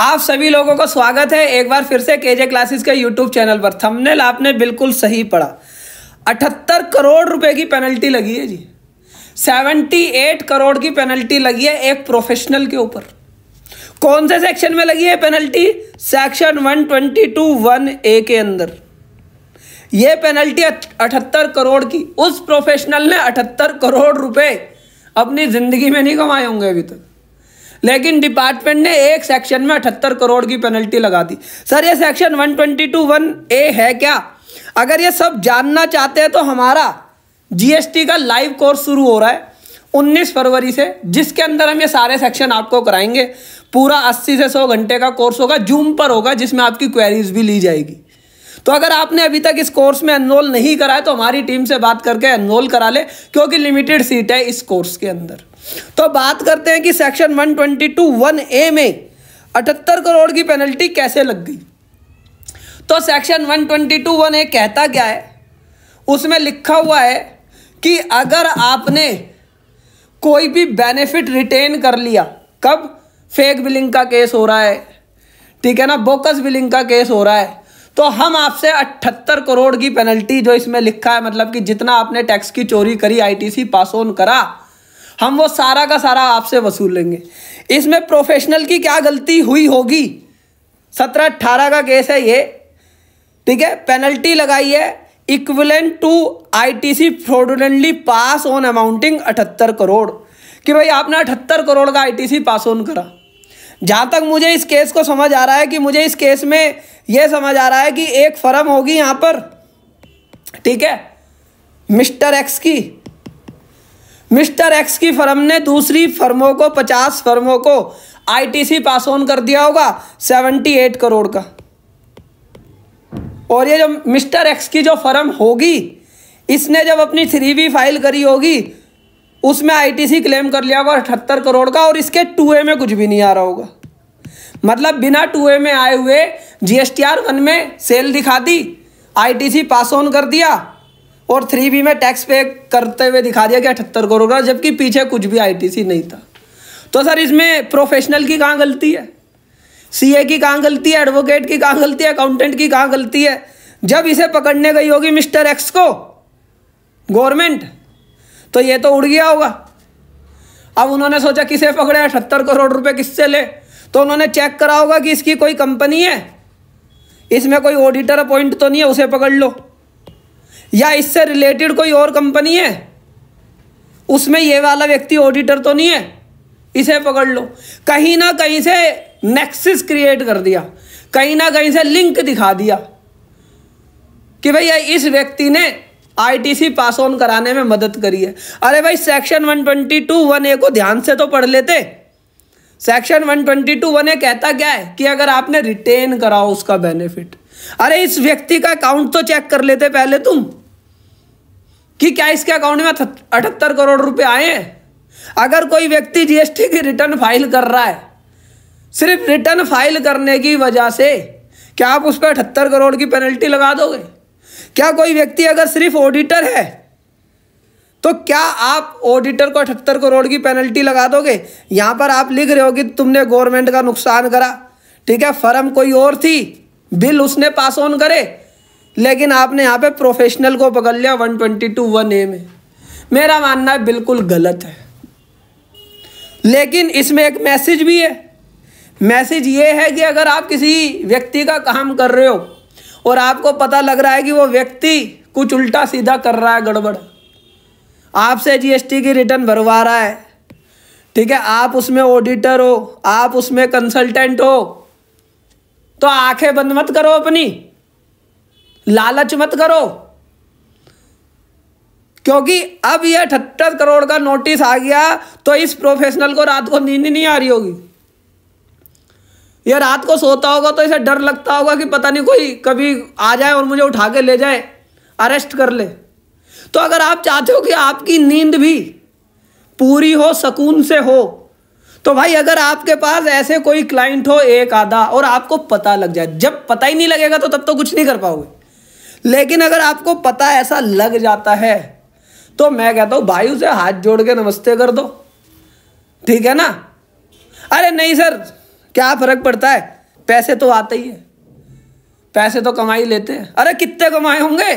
आप सभी लोगों को स्वागत है एक बार फिर से केजे क्लासेस के यूट्यूब चैनल पर थंबनेल आपने बिल्कुल सही पढ़ा अठहत्तर करोड़ रुपए की पेनल्टी लगी है जी सेवेंटी एट करोड़ की पेनल्टी लगी है एक प्रोफेशनल के ऊपर कौन से सेक्शन में लगी है penalty section one twenty two one A के अंदर यह पेनल्टी अठहत्तर करोड़ की उस प्रोफेशनल ने अठहत्तर करोड़ रुपए अपनी जिंदगी में नहीं कमाए होंगे अभी तक लेकिन डिपार्टमेंट ने एक सेक्शन में अठहत्तर करोड़ की पेनल्टी लगा दी सर ये section one twenty two one A है क्या अगर ये सब जानना चाहते हैं तो हमारा जीएसटी का लाइव कोर्स शुरू हो रहा है 19 फरवरी से जिसके अंदर हम ये सारे सेक्शन आपको कराएंगे पूरा 80 से 100 घंटे का कोर्स होगा जूम पर होगा जिसमें आपकी क्वेरीज भी ली जाएगी तो अगर आपने अभी तक इस कोर्स में एनरोल नहीं कराया तो हमारी टीम से बात करके एनरोल करा ले क्योंकि लिमिटेड सीट है इस कोर्स के अंदर तो बात करते हैं कि सेक्शन 122 वन ए में अठहत्तर करोड़ की पेनल्टी कैसे लग गई तो सेक्शन 122 वन ए कहता क्या है उसमें लिखा हुआ है कि अगर आपने कोई भी बेनिफिट रिटेन कर लिया कब फेक बिलिंग का केस हो रहा है ठीक है ना बोकस बिलिंग का केस हो रहा है तो हम आपसे 78 करोड़ की पेनल्टी जो इसमें लिखा है मतलब कि जितना आपने टैक्स की चोरी करी आईटीसी पास ऑन करा हम वो सारा का सारा आपसे वसूल लेंगे इसमें प्रोफेशनल की क्या गलती हुई होगी सत्रह अट्ठारह का केस है ये ठीक है पेनल्टी लगाई है equivalent to ITC fraudulently pass on amounting अठहत्तर करोड़ कि भाई आपने अठहत्तर करोड़ का आईटीसी पास ऑन करा जहाँ तक मुझे इस केस को समझ आ रहा है कि मुझे इस केस में यह समझ आ रहा है कि एक फर्म होगी यहाँ पर ठीक है मिस्टर एक्स की मिस्टर एक्स की फर्म ने दूसरी फर्मों को पचास फर्मों को आईटीसी पास ऑन कर दिया होगा सेवेंटी एट करोड़ का और ये जो मिस्टर एक्स की जो फर्म होगी इसने जब अपनी थ्री बी फाइल करी होगी उसमें आईटीसी क्लेम कर लिया होगा अठहत्तर करोड़ का और इसके टू ए में कुछ भी नहीं आ रहा होगा मतलब बिना टू ए में आए हुए जीएसटीआर वन में सेल दिखा दी आईटीसी पास ऑन कर दिया और थ्री बी में टैक्स पे करते हुए दिखा दिया कि अठहत्तर करोड़ का जबकि पीछे कुछ भी आईटीसी नहीं था तो सर इसमें प्रोफेशनल की कहाँ गलती है सीए की कहाँ गलती है एडवोकेट की कहाँ गलती है अकाउंटेंट की कहाँ गलती है जब इसे पकड़ने गई होगी मिस्टर एक्स को गवर्नमेंट तो ये तो उड़ गया होगा अब उन्होंने सोचा किसे पकड़े अठहत्तर करोड़ रुपये किससे ले तो उन्होंने चेक करा होगा कि इसकी कोई कंपनी है इसमें कोई ऑडिटर अपॉइंट तो नहीं है उसे पकड़ लो या इससे रिलेटेड कोई और कंपनी है उसमें ये वाला व्यक्ति ऑडिटर तो नहीं है इसे पकड़ लो कहीं ना कहीं से नेक्सिस क्रिएट कर दिया कहीं ना कहीं से लिंक दिखा दिया कि भैया इस व्यक्ति ने आईटीसी पास ऑन कराने में मदद करी है अरे भाई सेक्शन 122 वन ए को ध्यान से तो पढ़ लेते सेक्शन 122 वन ए कहता क्या है कि अगर आपने रिटेन कराओ उसका बेनिफिट अरे इस व्यक्ति का अकाउंट तो चेक कर लेते पहले तुम कि क्या इसके अकाउंट में अठहत्तर करोड़ रुपए आए हैं अगर कोई व्यक्ति जीएसटी की रिटर्न फाइल कर रहा है सिर्फ रिटर्न फाइल करने की वजह से क्या आप उस पर अठहत्तर करोड़ की पेनल्टी लगा दोगे क्या कोई व्यक्ति अगर सिर्फ ऑडिटर है तो क्या आप ऑडिटर को अठहत्तर करोड़ की पेनल्टी लगा दोगे यहाँ पर आप लिख रहे हो कि तुमने गवर्नमेंट का नुकसान करा ठीक है फर्म कोई और थी बिल उसने पास ऑन करे लेकिन आपने यहाँ पे प्रोफेशनल को पकड़ लिया one twenty two one A में मेरा मानना है बिल्कुल गलत है लेकिन इसमें एक मैसेज भी है मैसेज ये है कि अगर आप किसी व्यक्ति का काम कर रहे हो और आपको पता लग रहा है कि वो व्यक्ति कुछ उल्टा सीधा कर रहा है गड़बड़ आपसे जीएसटी की रिटर्न भरवा रहा है ठीक है आप उसमें ऑडिटर हो आप उसमें कंसल्टेंट हो तो आंखें बंद मत करो अपनी लालच मत करो क्योंकि अब यह अठहत्तर करोड़ का नोटिस आ गया तो इस प्रोफेशनल को रात को नींद नहीं आ रही होगी यह रात को सोता होगा तो इसे डर लगता होगा कि पता नहीं कोई कभी आ जाए और मुझे उठा के ले जाए अरेस्ट कर ले तो अगर आप चाहते हो कि आपकी नींद भी पूरी हो सुकून से हो तो भाई अगर आपके पास ऐसे कोई क्लाइंट हो एक आधा और आपको पता लग जाए जब पता ही नहीं लगेगा तो तब तो कुछ नहीं कर पाओगे लेकिन अगर आपको पता ऐसा लग जाता है तो मैं कहता हूँ भाई उसे हाथ जोड़ के नमस्ते कर दो ठीक है ना अरे नहीं सर क्या फ़र्क पड़ता है पैसे तो आते ही है पैसे तो कमाई लेते हैं अरे कितने कमाए होंगे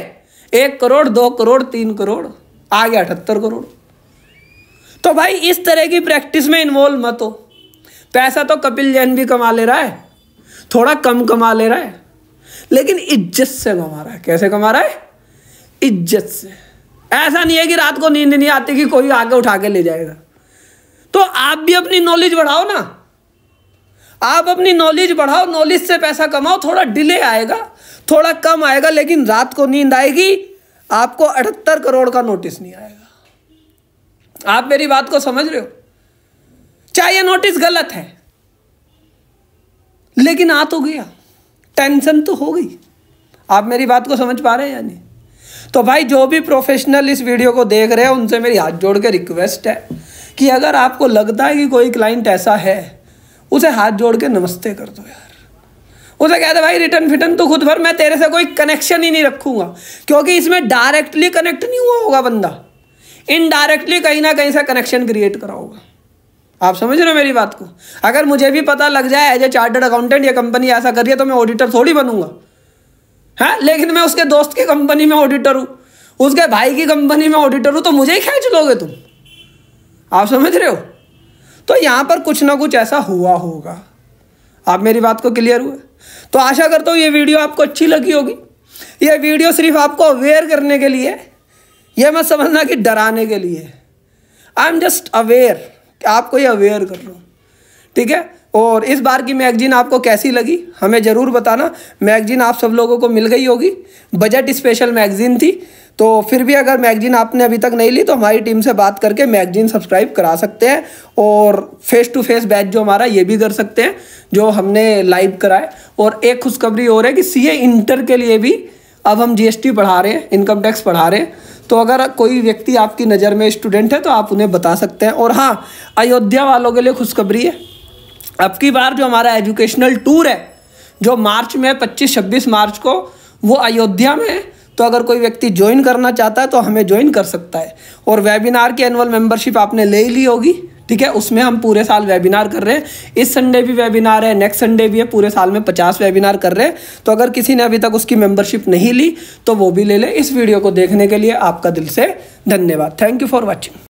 एक करोड़ दो करोड़ तीन करोड़ आ गया अठहत्तर करोड़ तो भाई इस तरह की प्रैक्टिस में इन्वॉल्व मत हो पैसा तो कपिल जैन भी कमा ले रहा है थोड़ा कम कमा ले रहा है लेकिन इज्जत से कमा रहा है कैसे कमा रहा है इज्जत से ऐसा नहीं है कि रात को नींद नहीं आती कि कोई आगे उठा के ले जाएगा तो आप भी अपनी नॉलेज बढ़ाओ ना आप अपनी नॉलेज बढ़ाओ नॉलेज से पैसा कमाओ थोड़ा डिले आएगा थोड़ा कम आएगा लेकिन रात को नींद आएगी आपको अठहत्तर करोड़ का नोटिस नहीं आएगा आप मेरी बात को समझ रहे हो चाहे नोटिस गलत है लेकिन आ तो गया टेंशन तो हो गई आप मेरी बात को समझ पा रहे हैं या नहीं तो भाई जो भी प्रोफेशनल इस वीडियो को देख रहे हैं उनसे मेरी हाथ जोड़ के रिक्वेस्ट है कि अगर आपको लगता है कि कोई क्लाइंट ऐसा है उसे हाथ जोड़ के नमस्ते कर दो यार उसे कहते भाई रिटर्न फिटर्न तो खुद भर मैं तेरे से कोई कनेक्शन ही नहीं रखूंगा क्योंकि इसमें डायरेक्टली कनेक्ट नहीं हुआ होगा बंदा इनडायरेक्टली कहीं ना कहीं से कनेक्शन क्रिएट करा होगा आप समझ रहे हो मेरी बात को अगर मुझे भी पता लग जाए एज ए चार्टर्ड अकाउंटेंट या कंपनी ऐसा करिए तो मैं ऑडिटर थोड़ी बनूंगा हाँ लेकिन मैं उसके दोस्त की कंपनी में ऑडिटर हूँ उसके भाई की कंपनी में ऑडिटर हूँ तो मुझे ही खींच लोगे तुम आप समझ रहे हो तो यहाँ पर कुछ ना कुछ ऐसा हुआ होगा आप मेरी बात को क्लियर हुए तो आशा करता हूँ ये वीडियो आपको अच्छी लगी होगी ये वीडियो सिर्फ आपको अवेयर करने के लिए यह मत समझना कि डराने के लिए आई एम जस्ट अवेयर आपको ये अवेयर कर रहा हूँ ठीक है और इस बार की मैगजीन आपको कैसी लगी हमें ज़रूर बताना मैगजीन आप सब लोगों को मिल गई होगी बजट स्पेशल मैगजीन थी तो फिर भी अगर मैगजीन आपने अभी तक नहीं ली तो हमारी टीम से बात करके मैगजीन सब्सक्राइब करा सकते हैं और फेस टू फेस बैच जो हमारा ये भी कर सकते हैं जो हमने लाइव कराए और एक खुशखबरी और है कि सी इंटर के लिए भी अब हम जीएसटी पढ़ा रहे हैं इनकम टैक्स पढ़ा रहे हैं तो अगर कोई व्यक्ति आपकी नज़र में स्टूडेंट है तो आप उन्हें बता सकते हैं और हाँ अयोध्या वालों के लिए खुशखबरी है अब की बार जो हमारा एजुकेशनल टूर है जो मार्च में पच्चीस छब्बीस मार्च को वो अयोध्या में है तो अगर कोई व्यक्ति ज्वाइन करना चाहता है तो हमें ज्वाइन कर सकता है और वेबिनार की एनुअल मेंबरशिप आपने ले ही ली होगी ठीक है उसमें हम पूरे साल वेबिनार कर रहे हैं इस संडे भी वेबिनार है नेक्स्ट संडे भी है पूरे साल में पचास वेबिनार कर रहे हैं तो अगर किसी ने अभी तक उसकी मेंबरशिप नहीं ली तो वो भी ले ले इस वीडियो को देखने के लिए आपका दिल से धन्यवाद थैंक यू फॉर वॉचिंग